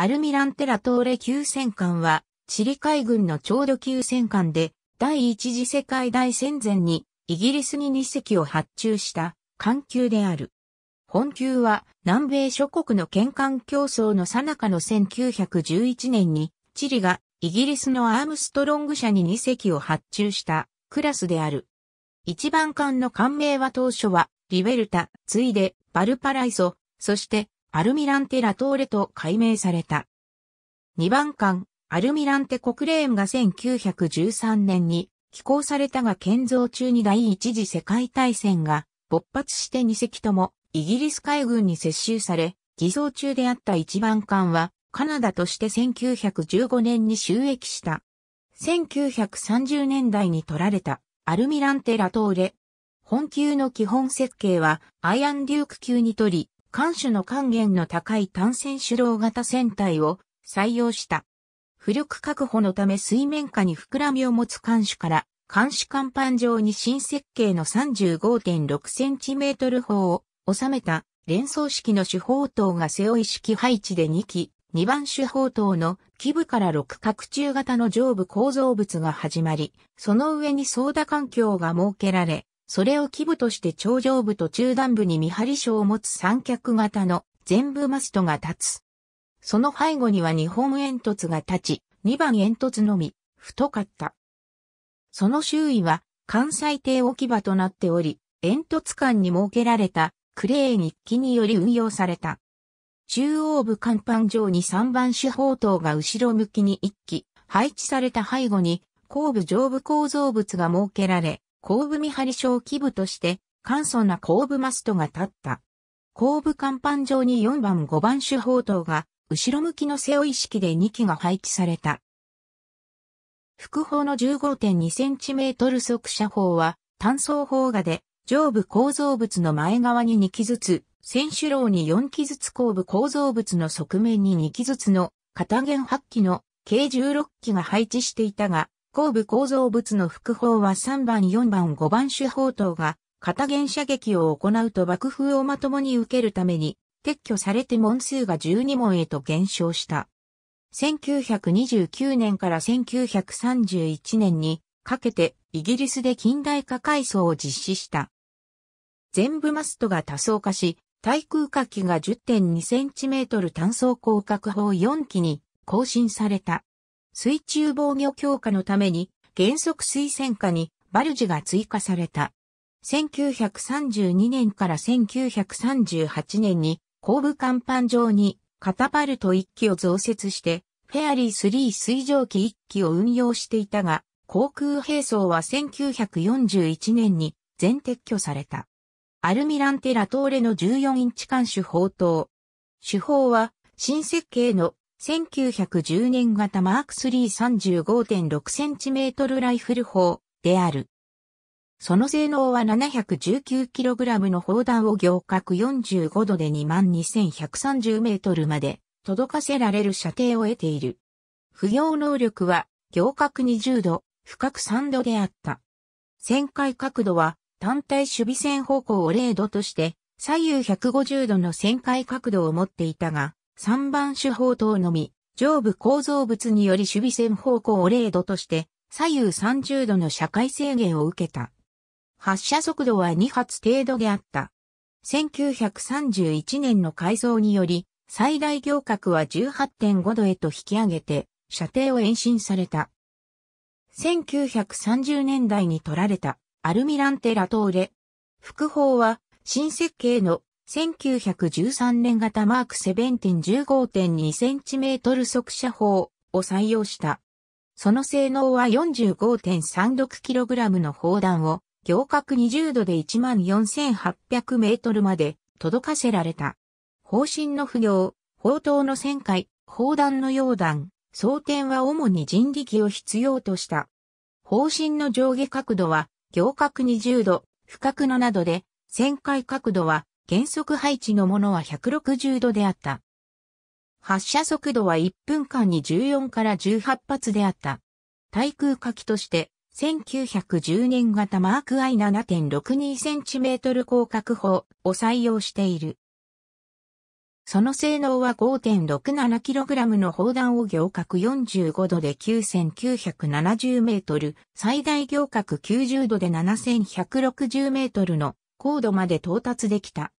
アルミランテラトーレ級戦艦は、チリ海軍のうど級戦艦で、第一次世界大戦前に、イギリスに2隻を発注した、艦級である。本級は、南米諸国の県艦競争の最中の1911年に、チリが、イギリスのアームストロング社に2隻を発注した、クラスである。一番艦の艦名は当初は、リベルタ、ついで、バルパライソ、そして、アルミランテ・ラトーレと改名された。2番艦、アルミランテ・コクレーンが1913年に寄港されたが建造中に第一次世界大戦が勃発して2隻ともイギリス海軍に接収され、偽装中であった1番艦はカナダとして1915年に収益した。1930年代に取られたアルミランテ・ラトーレ。本級の基本設計はアイアンデューク級にとり、艦首の還元の高い単線手動型船体を採用した。浮力確保のため水面下に膨らみを持つ艦首から、艦首甲板上に新設計の 35.6cm 砲を収めた連装式の主砲塔が背負い式配置で2機、2番主砲塔の基部から六角柱型の上部構造物が始まり、その上に操舵環境が設けられ、それを基部として頂上部と中段部に見張り所を持つ三脚型の全部マストが立つ。その背後には2本煙突が立ち、2番煙突のみ、太かった。その周囲は関西艇置き場となっており、煙突間に設けられたクレーン1機により運用された。中央部甲板上に3番手砲塔が後ろ向きに1機、配置された背後に後部上部構造物が設けられ、後部見張り小規部として、簡素な後部マストが立った。後部甲板上に4番5番手砲塔が、後ろ向きの背負い式で2機が配置された。副砲の 15.2cm 速射砲は、単装砲画で、上部構造物の前側に2機ずつ、選手楼に4機ずつ後部構造物の側面に2機ずつの、片弦8機の計16機が配置していたが、後部構造物の複砲は3番4番5番主砲等が、片原射撃を行うと爆風をまともに受けるために、撤去されて門数が12門へと減少した。1929年から1931年にかけてイギリスで近代化改装を実施した。全部マストが多層化し、対空火器が 10.2cm 単層広角砲4機に更新された。水中防御強化のために原則水戦下にバルジが追加された。1932年から1938年に後部甲板上にカタパルト1機を増設してフェアリー3水蒸気1機を運用していたが航空兵装は1941年に全撤去された。アルミランテラトーレの14インチ艦種砲塔。手砲は新設計の1910年型マーク3 35.6センチメートルライフル砲である。その性能は 719kg の砲弾を行角45度で 22,130m まで届かせられる射程を得ている。不要能力は行角20度、深く3度であった。旋回角度は単体守備線方向を0度として左右150度の旋回角度を持っていたが、3番手法等のみ、上部構造物により守備線方向を0度として、左右30度の社会制限を受けた。発射速度は2発程度であった。1931年の改造により、最大行角は18.5度へと引き上げて、射程を延伸された。1930年代に取られたアルミランテラトーレ。副砲は新設計の1913年型マークセベンティン 15.2cm 速射砲を採用した。その性能は 45.36kg の砲弾を行角20度で 14,800m まで届かせられた。砲身の不行、砲塔の旋回、砲弾の溶弾、装填は主に人力を必要とした。砲身の上下角度は行角20度、不角のなどで、旋回角度は原則配置のものは160度であった。発射速度は1分間に14から18発であった。対空火器として、1910年型マーク I7.62cm 広角砲を採用している。その性能は 5.67kg の砲弾を行角45度で9970メートル、最大行角90度で7160メートルの高度まで到達できた。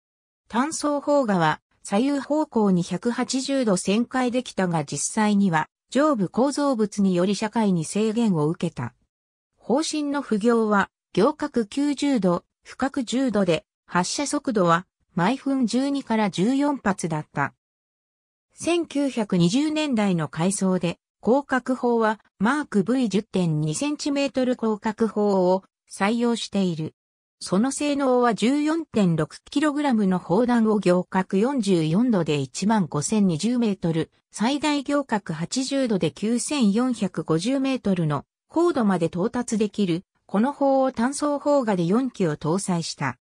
単層砲画は左右方向に180度旋回できたが実際には上部構造物により社会に制限を受けた。方針の不行は行角90度、深角10度で発射速度は毎分12から14発だった。1920年代の改装で広角砲はマーク V10.2cm 広角砲を採用している。その性能は 14.6kg の砲弾を行角44度で15020メートル、最大行角80度で9450メートルの高度まで到達できる、この砲を単装砲画で4機を搭載した。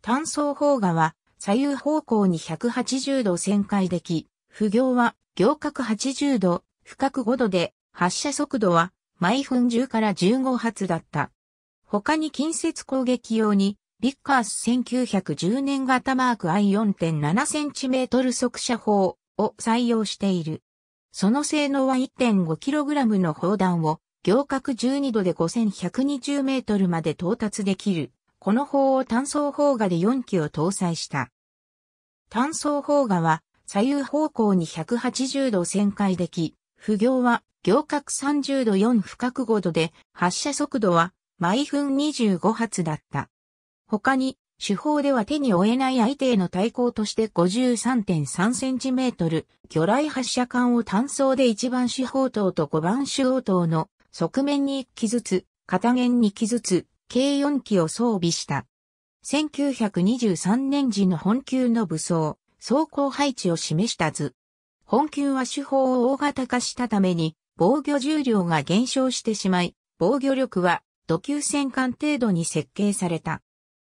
単装砲画は左右方向に180度旋回でき、不行は行角80度、深く5度で、発射速度は毎分10から15発だった。他に近接攻撃用に、ビッカース1910年型マーク I4.7cm 速射砲を採用している。その性能は 1.5kg の砲弾を行角12度で5120メートルまで到達できる。この砲を単装砲画で4機を搭載した。単装砲画は左右方向に180度旋回でき、不行は行角30度4深く5度で発射速度は毎分25発だった。他に、手法では手に負えない相手への対抗として53.3センチメートル、魚雷発射管を単装で1番手砲塔と5番手砲塔の側面に1機ずつ、片弦に機ずつ、計4機を装備した。1923年時の本級の武装、装甲配置を示した図。本級は手法を大型化したために、防御重量が減少してしまい、防御力は土球戦艦程度に設計された。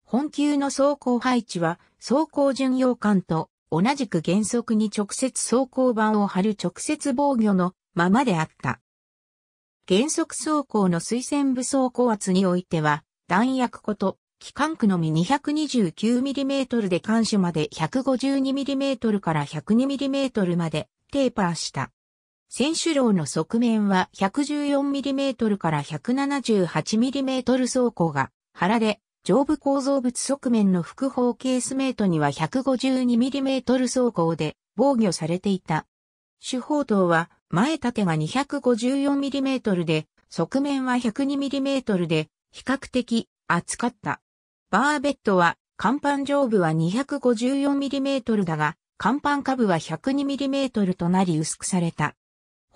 本級の装甲配置は、装甲巡洋艦と同じく原則に直接装甲板を張る直接防御のままであった。原則装甲の推薦部装高圧においては、弾薬こと機関区のみ 229mm で艦首まで 152mm から 102mm までテーパーした。選手楼の側面は 114mm から 178mm 走行が腹で、上部構造物側面の複方ケースメートには 152mm 走行で防御されていた。主砲塔は前縦が 254mm で、側面は 102mm で、比較的厚かった。バーベットは、甲板上部は 254mm だが、甲板下部は 102mm となり薄くされた。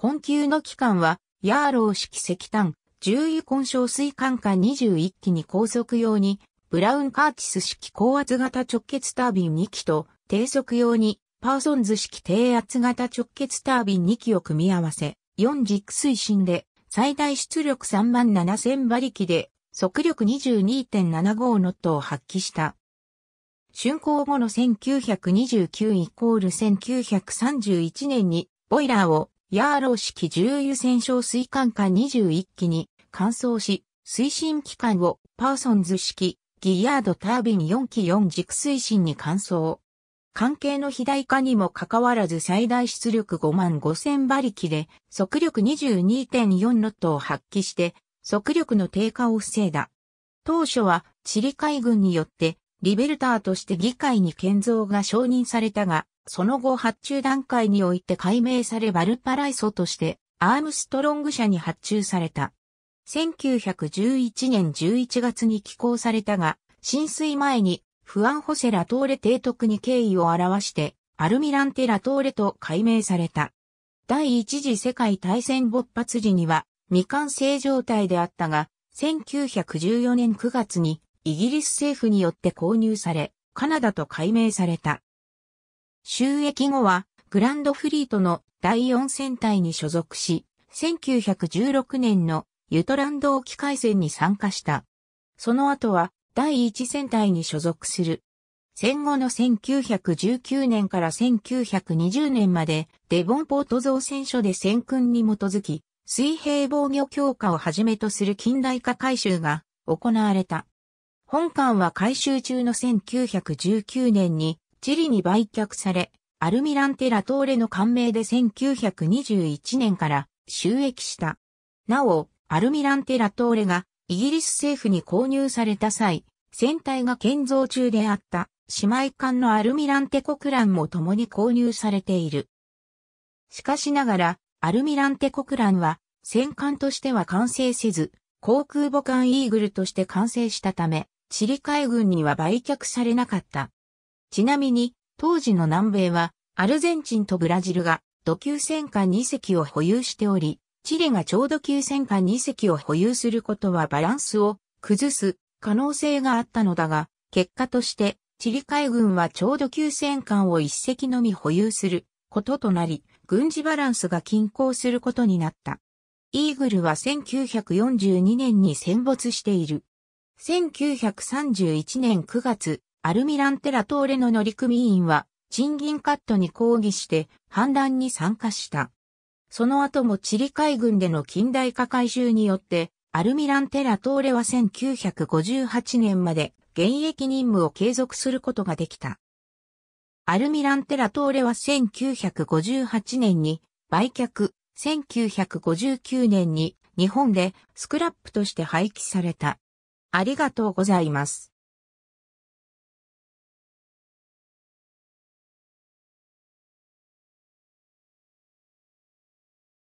本級の機関は、ヤーロー式石炭、重油混焼水管下21機に高速用に、ブラウンカーティス式高圧型直結タービン2機と、低速用に、パーソンズ式低圧型直結タービン2機を組み合わせ、4軸推進で、最大出力3万7000馬力で、速力22.75ノットを発揮した。竣工後の1929イコール1931年に、ボイラーをヤーロー式重油戦勝水管下21機に換装し、推進機関をパーソンズ式ギヤードタービン4機4軸推進に換装。関係の肥大化にもかかわらず最大出力5万5000馬力で速力22.4ノットを発揮して速力の低下を防いだ。当初はチリ海軍によってリベルターとして議会に建造が承認されたがその後発注段階において解明されバルパライソとしてアームストロング社に発注された。1911年11月に寄港されたが、浸水前にフアン・ホセ・ラトーレ提督に敬意を表して、アルミランテ・ラトーレと解明された。第一次世界大戦勃発時には未完成状態であったが、1914年9月にイギリス政府によって購入され、カナダと解明された。収益後はグランドフリートの第4戦隊に所属し、1916年のユトランド沖海戦に参加した。その後は第1戦隊に所属する。戦後の1919年から1920年までデボンポート造船所で戦訓に基づき、水平防御強化をはじめとする近代化改修が行われた。本館は改修中の1919年にチリに売却され、アルミランテ・ラトーレの官名で1921年から収益した。なお、アルミランテ・ラトーレがイギリス政府に購入された際、船体が建造中であった姉妹艦のアルミランテ国蘭も共に購入されている。しかしながら、アルミランテ国蘭は戦艦としては完成せず、航空母艦イーグルとして完成したため、チリ海軍には売却されなかった。ちなみに、当時の南米は、アルゼンチンとブラジルが、土級戦艦2隻を保有しており、チリが超ど級戦艦2隻を保有することはバランスを崩す可能性があったのだが、結果として、チリ海軍は超ど級戦艦を1隻のみ保有することとなり、軍事バランスが均衡することになった。イーグルは1942年に戦没している。1931年9月、アルミランテラトーレの乗組員は、賃金カットに抗議して反乱に参加した。その後もチリ海軍での近代化改修によって、アルミランテラトーレは1958年まで現役任務を継続することができた。アルミランテラトーレは1958年に売却、1959年に日本でスクラップとして廃棄された。ありがとうございます。